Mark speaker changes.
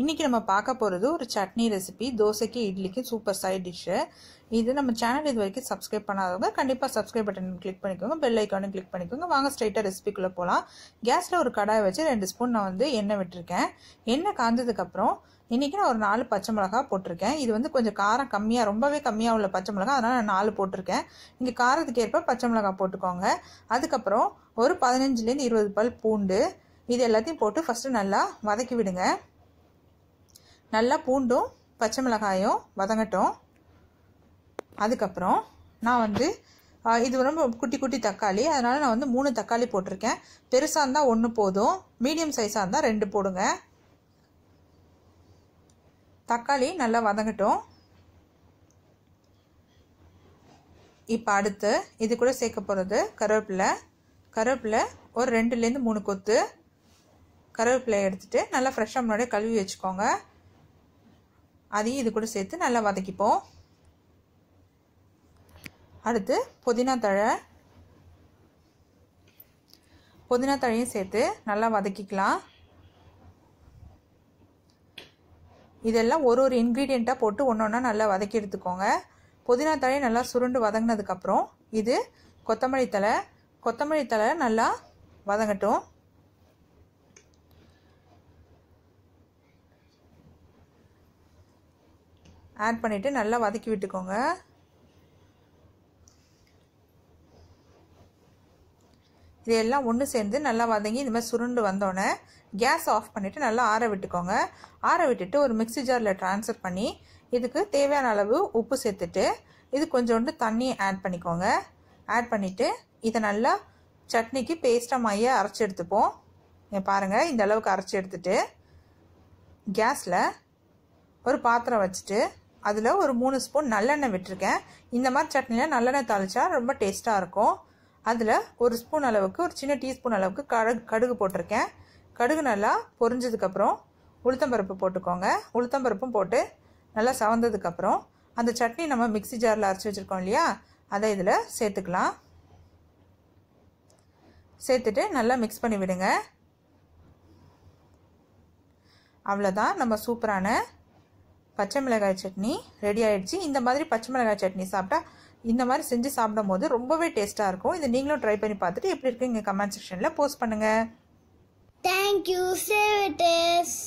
Speaker 1: இன்னைக்கு நம்ம பார்க்க போகிறது ஒரு சட்னி ரெசிபி தோசைக்கு இட்லிக்கு சூப்பர் சைட் டிஷ்ஷு இது நம்ம சேனல் இது வரைக்கும் சப்ஸ்கிரைப் பண்ணாதவங்க கண்டிப்பாக சப்ஸ்கிரைப் பட்டன் கிளிக் பண்ணிக்கோங்க பெல் ஐக்கானும் கிளிக் பண்ணிக்கோங்க வாங்க ஸ்ட்ரைட்டாக ரெசிபிக்குள்ளே போகலாம் கேஸில் ஒரு கடாயை வச்சு ரெண்டு ஸ்பூன் நான் வந்து எண்ணெய் விட்டுருக்கேன் எண்ணெய் காய்ஞ்சதுக்கப்புறம் இன்றைக்கி நான் ஒரு நாலு பச்சை மிளகா போட்டிருக்கேன் இது வந்து கொஞ்சம் காரம் கம்மியாக ரொம்பவே கம்மியாக உள்ள பச்சை மிளகா அதனால் நான் நாலு போட்டிருக்கேன் இங்கே காரத்துக்கு ஏற்ப பச்சை மிளகா போட்டுக்கோங்க அதுக்கப்புறம் ஒரு பதினஞ்சுலேருந்து இருபது பல் பூண்டு இது எல்லாத்தையும் போட்டு ஃபஸ்ட்டு நல்லா வதக்கி விடுங்க நல்லா பூண்டும் பச்சை மிளகாயும் வதங்கட்டும் அதுக்கப்புறம் நான் வந்து இது ரொம்ப குட்டி குட்டி தக்காளி அதனால் நான் வந்து மூணு தக்காளி போட்டிருக்கேன் பெருசாக இருந்தால் ஒன்று போதும் மீடியம் சைஸாக இருந்தால் ரெண்டு போடுங்க தக்காளி நல்லா வதங்கட்டும் இப்போ அடுத்து இது கூட சேர்க்க போகிறது கருவேப்பில கருவேப்பில ஒரு ரெண்டுலேருந்து மூணு கொத்து கருவேப்பிலையை எடுத்துகிட்டு நல்லா ஃப்ரெஷ்ஷாக முன்னாடியே கழுவி வச்சுக்கோங்க அதையும் இது கூட சேர்த்து நல்லா வதக்கிப்போம் அடுத்து புதினா தழை புதினா தழையும் சேர்த்து நல்லா வதக்கிக்கலாம் இதெல்லாம் ஒரு ஒரு இன்க்ரீடியண்ட்டாக போட்டு ஒன்று ஒன்றா நல்லா வதக்கி எடுத்துக்கோங்க புதினா தழையை நல்லா சுருண்டு வதங்கினதுக்கப்புறம் இது கொத்தமல்லி தழை கொத்தமல்லி தழை நல்லா வதங்கட்டும் ஆட் பண்ணிவிட்டு நல்லா வதக்கி விட்டுக்கோங்க இதையெல்லாம் ஒன்று சேர்ந்து நல்லா வதங்கி இந்த மாதிரி சுருண்டு வந்தோடனே கேஸ் ஆஃப் பண்ணிவிட்டு நல்லா ஆற விட்டுக்கோங்க ஆற விட்டுட்டு ஒரு மிக்சி ஜாரில் ட்ரான்ஸ்ஃபர் பண்ணி இதுக்கு தேவையான அளவு உப்பு சேர்த்துட்டு இது கொஞ்சோண்டு தண்ணி ஆட் பண்ணிக்கோங்க ஆட் பண்ணிவிட்டு இதை நல்லா சட்னிக்கு பேஸ்ட்டாக மைய அரைச்சி எடுத்துப்போம் பாருங்கள் இந்த அளவுக்கு அரைச்சி எடுத்துட்டு கேஸில் ஒரு பாத்திரம் வச்சுட்டு அதில் ஒரு மூணு ஸ்பூன் நல்லெண்ணெய் விட்டுருக்கேன் இந்த மாதிரி சட்னியில் நல்லெண்ணெய் தாளித்தா ரொம்ப டேஸ்ட்டாக இருக்கும் அதில் ஒரு ஸ்பூன் அளவுக்கு ஒரு சின்ன டீஸ்பூன் அளவுக்கு கடுகு கடுகு போட்டிருக்கேன் கடுகு நல்லா பொரிஞ்சதுக்கப்புறம் உளுத்தம்பருப்பு போட்டுக்கோங்க உளுத்தம்பருப்பும் போட்டு நல்லா சவந்ததுக்கப்புறம் அந்த சட்னி நம்ம மிக்சி ஜாரில் அரைச்சி வச்சுருக்கோம் இல்லையா அதை இதில் சேர்த்துக்கலாம் சேர்த்துட்டு நல்லா மிக்ஸ் பண்ணி விடுங்க அவ்வளோதான் நம்ம சூப்பரான பச்சை மிளகாய் சட்னி ரெடி ஆயிடுச்சு இந்த மாதிரி பச்சை மிளகாய் சட்னி சாப்பிட்டா இந்த மாதிரி செஞ்சு சாப்பிடும் போது ரொம்பவே டேஸ்ட்டாக இருக்கும் இதை நீங்களும் ட்ரை பண்ணி பார்த்துட்டு எப்படி இங்கே கமெண்ட் செக்ஷனில் போஸ்ட் பண்ணுங்கள் தேங்க்யூ சேவ்